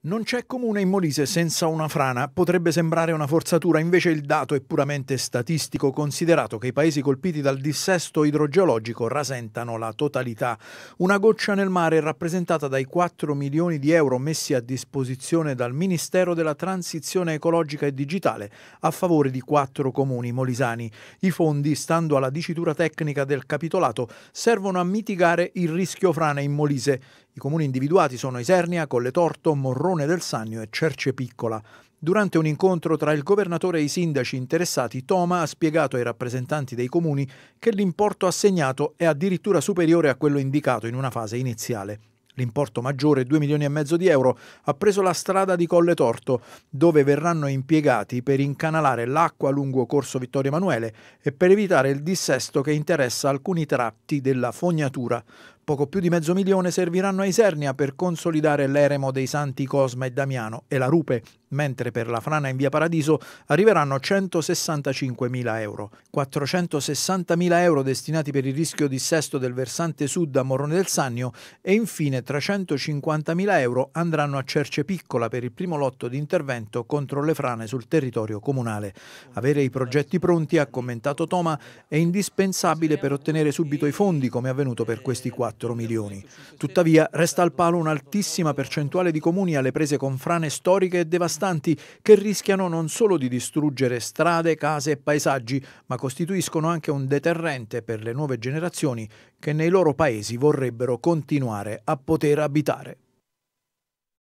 Non c'è comune in Molise senza una frana, potrebbe sembrare una forzatura, invece il dato è puramente statistico, considerato che i paesi colpiti dal dissesto idrogeologico rasentano la totalità. Una goccia nel mare rappresentata dai 4 milioni di euro messi a disposizione dal Ministero della Transizione Ecologica e Digitale a favore di quattro comuni molisani. I fondi, stando alla dicitura tecnica del capitolato, servono a mitigare il rischio frana in Molise. I comuni individuati sono Isernia, Colletorto, Morrone del Sannio e Cerce Piccola. Durante un incontro tra il governatore e i sindaci interessati, Toma ha spiegato ai rappresentanti dei comuni che l'importo assegnato è addirittura superiore a quello indicato in una fase iniziale. L'importo maggiore, 2 milioni e mezzo di euro, ha preso la strada di Colle Torto, dove verranno impiegati per incanalare l'acqua lungo corso Vittorio Emanuele e per evitare il dissesto che interessa alcuni tratti della fognatura poco più di mezzo milione serviranno a Isernia per consolidare l'eremo dei santi Cosma e Damiano e la Rupe, mentre per la frana in via Paradiso arriveranno 165.000 euro. 460.000 euro destinati per il rischio di sesto del versante sud a Morrone del Sannio e infine 350.000 euro andranno a Cerce Piccola per il primo lotto di intervento contro le frane sul territorio comunale. Avere i progetti pronti, ha commentato Toma, è indispensabile per ottenere subito i fondi come è avvenuto per questi quattro 4 milioni. Tuttavia resta al palo un'altissima percentuale di comuni alle prese con frane storiche e devastanti che rischiano non solo di distruggere strade, case e paesaggi, ma costituiscono anche un deterrente per le nuove generazioni che nei loro paesi vorrebbero continuare a poter abitare.